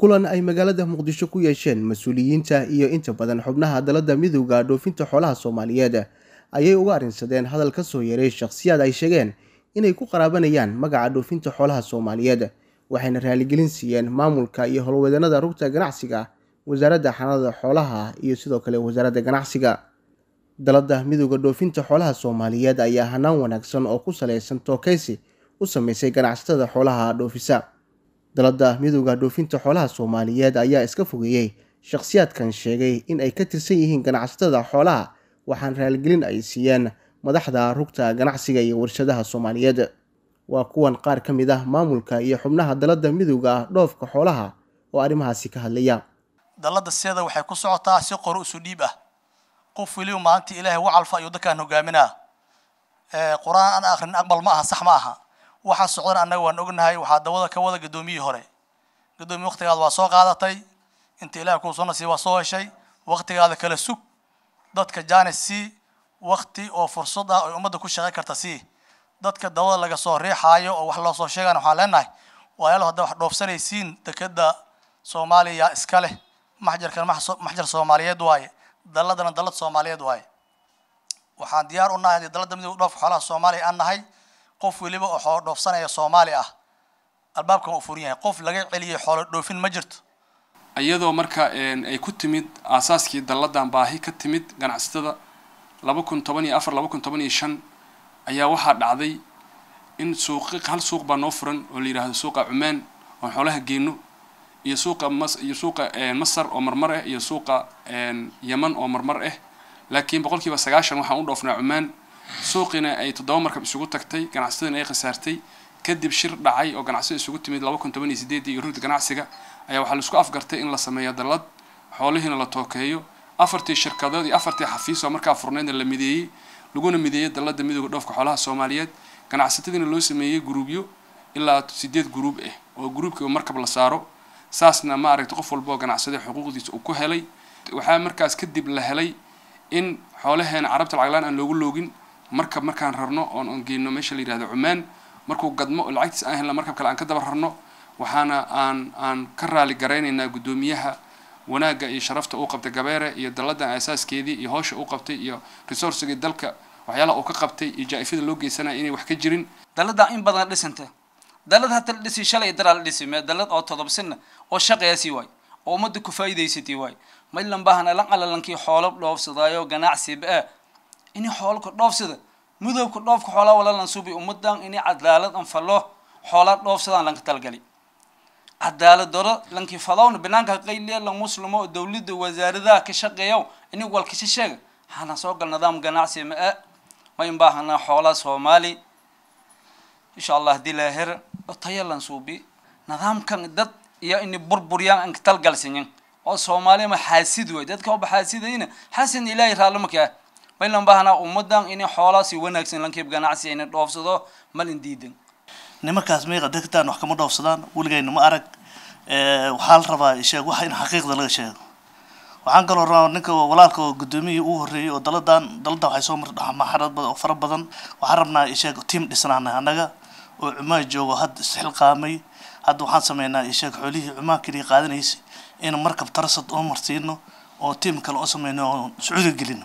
kulan ay magaalada muqdisho ku yeesheen mas-uuliyiinta iyo inta badan xubnaha dalada midooda dhoofinta xoolaha soomaaliyeed ayay uga arrinsadeen hadal ka soo yeeray shakhsiyaad ay sheegeen inay ku qaraabanayaan magaca dhoofinta xoolaha soomaaliyeed waxayna raaligelin siiyeen maamulka iyo howlwadeennada rugta ganacsiga wasaaradda xanaanada xoolaha iyo sidoo kale wasaaradda ganacsiga dalada midooda dhoofinta xoolaha soomaaliyeed ayaa hanaan wanaagsan oo ku saleysan tookaysi u samaysay ganacsatada xoolaha dhoofisa dalada midooda dhoofinta xoolaha soomaaliyeed ayaa iska fogeeyey shakhsiyaadkan sheegay in ay ka tirsan yihiin ganacsatada xoolaha waxaan raaligelin ay siiyeen madaxda rugta ganacsiga iyo warshadaha soomaaliyeed waa kuwan qaar ka mid ah maamulka iyo xubnaha dalada midooda ah dhoofka xoolaha oo arrimahaasi ka hadlaya dalada seeda waxay ku socotaa si qoro isu dhiib ah qof weliba maalinta ilaahay wacalfa ayuu dadkaan hogaaminaa qur-aan aan akhrin aqbal ma aha sax ma aha waxa socdan annaga waan ognahay waxaa dawada ka wada guddoomiyii hore gudoomiye waktigaada waa soo qaadatay inta ilaah kuu soo nasiib waa soo heshay waktigaada kala sug dadka jaanis sii wakti oo fursad ah oo ummadda ku shaqayn karta sii dadka dawada laga soo riixaayo oo wax loo soo sheegaana waxaan leenahay waa yaalo hadda wax dhoofsanaysiin dekeda soomaaliya iska leh maxjarkan maxjar soomaaliyeed waaye dalladana dallad soomaaliyeed waaye waxaan diyaar u nahay haddii dalladda midooda dhoof xoolaha soomaaliya aan nahay qof weliba oo xoolo dhoofsanaya soomaali ah albaabkan u furan yahay qof laga celiyay xoolo dhoofin ma jirto iyadoo marka ay ku timid aasaaskii dalladan baahi ka timid ganacsatada laba kun toban iyo afar laba kun toban iyo shan ayaa waxaa dhacday in suuq hal suuq baa noo furan oo la yidhaahdo suuqa cumaan oon xoolaha geyno iyo suuqa mas iyo suuqa masar oo marmar ah iyo suuqa yeman oo marmar ah laakiin boqolkiiba sagaashan waxaan u dhoofnaa cumaan سوقنا أي تدمر كم سوقت تكتي كان عصيرنا أي خسارتي كدب شر دعي أو كان عصير سوقت مد لو كنت بني زديد يرد كان عصيرة أي وحلو سوق أفقرت إن لسه ما يدلد حوله هنا لتوكيو أفرت الشركة ده دي أفرت حفيز ومرك أفرنين اللي مديه لقونا مديه دلد مدي قدوف كحولها سوماليات كان عصيرتي إن لو اسمه يي جروبيو إلا تزديد جروب إيه أو جروب كي ومرك بلا سعره ساسنا ما أريد قفل بوا كان عصير حقوق دي وكهلي وحام مركز كدب لهلي إن حوله هنا عربت العقلان أن لو لوجين markab markaan rarno oon on geyno meesha la yihahdo cumaan markuu gadmo oo lacagtiis aan helna markab kale aan ka daba rarno waxaana aan aan ka raalli garaynaynaa guddoomiyaha wanaagga iyo sharafta uu qabtay gabeere iyo dalladan aasaaskeedii iyo hoosha uu qabtay iyo resourcigii dalka waxyaalaha uu ka qabtay iyo jaa loo geysanaya inay wax ka jirin dalladaa in badan dhisanta dallad hata la dhisi shalay daraa la dhisi mee dallad oo todobsinna oo shaqayaasii waay oo ummadda ku faa'iidaysatay waay maylan baahana lan alalankii xoolo dhoofsadaayo ah inay xoolka dhoofsada mudowka dhoofka xoolaa walaalan subi ummadan inay cadaalad an falo xoolaa dhoofsadaan lanka talgali cadaalad daro lanki falowna banaanka qayliya lan muslimo dawladda wasaaradaha ka shaqeeyo inig wal kasha sheega hana soo gal nidaam ganacsi ma eh? a ma in baahanaa xoolaa soomaali insha allah hadii laahira taya lan suubi nidaamkan dad iyo ini burburyaan anka talgalsiyin oo soomaaliya ma xaasid way dadka oba xaasidayna xasan ilaahay raalimakaa maylan baahna ummadan inay xoolaa si wanaagsan lankiib ganacsi ayna dhoofsado malin diidan nimankaas miiqa dadkatan wax kama dhoofsadaan weligayna ma arag waxaa la rabaa isheeg wax in xaqiiqda laga sheego waxaan kaloo rabaa ninka walaalka oo guddoomiyihii uu horreeyey oo daladan dalada waxay soo martaa maxarad badan oo fara badan waxaan rabnaa isheeg tiim dhisnaana annaga oo cumaa joogo hadda isxilqaamay hadda waxaan sameynaa isheeg xoolihii cumaan keliya qaadanaysa in markab tarasad oo marsiino oo tiim kale oo sameyno oo sacuudiga gelino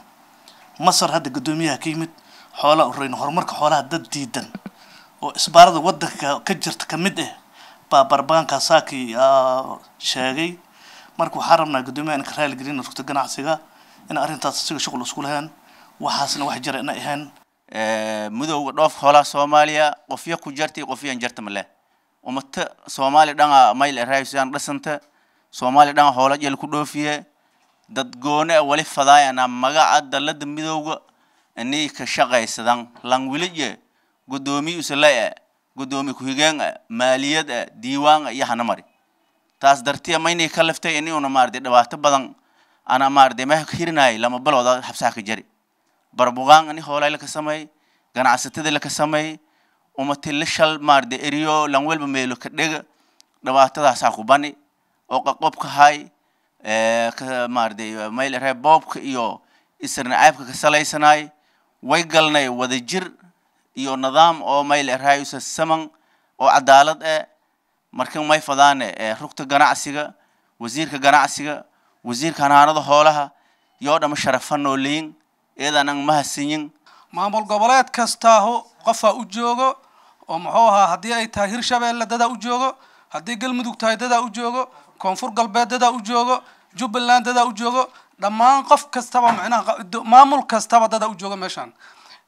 masar hadda guddoomiyaha ka yimid xoolaa ureyno horumarka xoolaha dad diidan oo isbaarada wadanka ka jirta ka mid ah baa barbaanka saaki sheegay marka waxaa rabnaa guddoomiyaha in ka raaligelina rugta ganacsiga in arrintaas asiga shuqul isku lahaan waxaasna wax jira ina ahayn mudowga dhoof hoolaa soomaaliya qofyo ku jartay qofyan jarta male umata soomaali dhanga mayl eraayusaan dhasanta soomaali dhanga hoola jel ku dhoofiye dad goone a wali fadaayana magaca dalada midowga inii ka shaqaysadan langwilije gudoomiye usle a gudoomiye maaliyad diiwaan iyo hana taas dartiya maynii ka liftay ini una maardi dhibaato badan ana maardi meha hirinaayo lama balooda xabsaha ka jari barbuqaan ini hoolay laka sameey ganacsatadii laka sameey umatila shal maardi eriyo langwelba meelo ka dhega dhibaatadaasa ku bani oo qaqob hay maaratay mayl reer boobka iyo isrnacaybka ka salaysanay way galnay wada jir iyo nidaam oo mayl erayusa saman oo cadaalad eh markan may fadaane eh, rugta ganacsiga wasiirka ganacsiga wasiirka hanaanada hoolaha yoo dhama sharafanoo leyin iyadan an mahadsanyin maamul goboleed kastaaho qofa u joogo oo muxuu ahaa haddii ay tahay hirshabeelle dadaa u joogo haddii galmudug tahay dadaa u joogo koonfur galbeed dadaa u joogo جبلان دادا وجوغو دمان قف كستابا معنا مامول كستابا دادا وجوغو مشان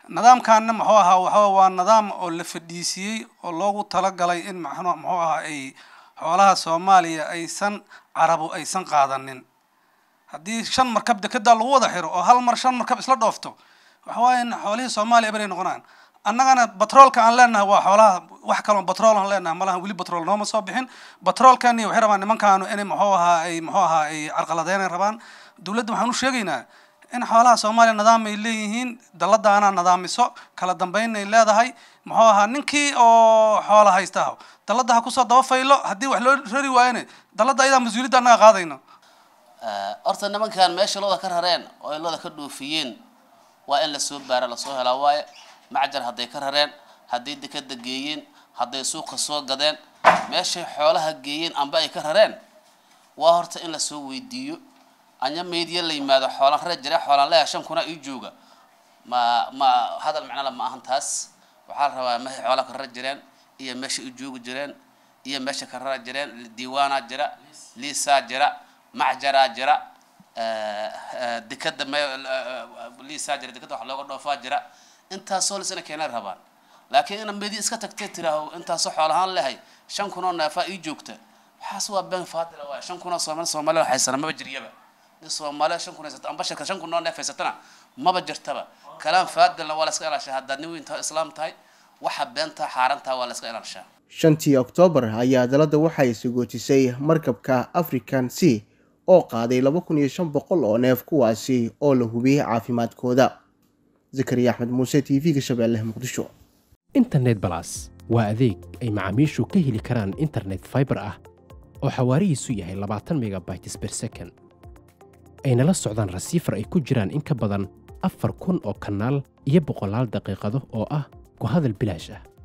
نظام كان محوها وحوها نظام اللي في الدي سي اللوغو تلقى لي إن محنو محوها أي حوالها سوماليا أي سن عربو أي سن قادنين هدي شن مركب دكدا لغوضة حيرو أو هل مر شن مركب إسلا دوفتو وحوها إن حوالي سوماليا بري نغنان annagana batroolka aan leenahay waa xoolaha wax kaloo batrool aan leenahay malaha weli batrool nooma soo bixin batroolkani waxay rabaan nimankaanu inay muxuu ahaa ay muxuu ahaa ay carqaladeynay rabaan dowladda waxaan u sheegaynaa in xoolaha soomaaliya nidaamay leeyihiin daladaanaa nidaamiso kala dambeynay leedahay muxuu ahaa ninkii oo xoola haysta dalada ha kusoo daba faylo haddii wax loo rari waayane dalada ayadaa mas-uuliyadda annaga qaadayno horta nimankan meesha looda ka rareen oo ay looda ka dhoofiyeen waa in lasoo baara lasoo helaa waaye macjan hadday ka rareen hadday dekeda geeyeen hadday suuqa soo gadeen meeshay xoolaha geeyeen amba ay ka rareen waa horta in lasoo weydiiyo anya meydya la yimaado xoolaan ree jire xoolaan leeya shan kuna ii jooga ma ma hadal macnala ma ahan taas waxaa la rabaa meeshay xoolaha ka rar jireen iyo meesha u joogi jireen iyo meesha ka rara jireen diiwaanaa jira liisaa jira macjaraa jira eh, eh, dekada m eh, liisaa jira dekada wax looga dhoofaa jira intaasoo lis ina rabaan laakiin ina medi iska tagtee tiraaho intaasoo ahaan lehay shan kunoo neefaa ii joogta waxaas waa been faadila waay shan kunoo soomaali soomaalida haysana maba jiryaba nin soomaaliya shan kun haysata amba shirka shan kunoo neef haysatana maba jirtaba kalaan faadilna waa la iska ilaashaa haddaad nin weyntaa islaam tahay waxa beentaa xaarantaa waa la iska ilaashaa shantii oktoobar ayaa daladda waxay sagootisay markabka african c oo qaaday laba kun iyo shan boqol oo neef kuwaasi oo la hubiyey caafimaadkooda zakariya axmed muuse t v-ga shabeellaha muqdisho internet balas waa adeeg ay macaamiishu ka heli karaan internet faibar ah oo xawaarihiisu yahay labaatan megabayts ber second ayna la socdaan rasiifar ay ku jiraan in ka badan afar kun oo kanaal iyo boqolaal daqiiqado oo ah ku hadal bilaash ah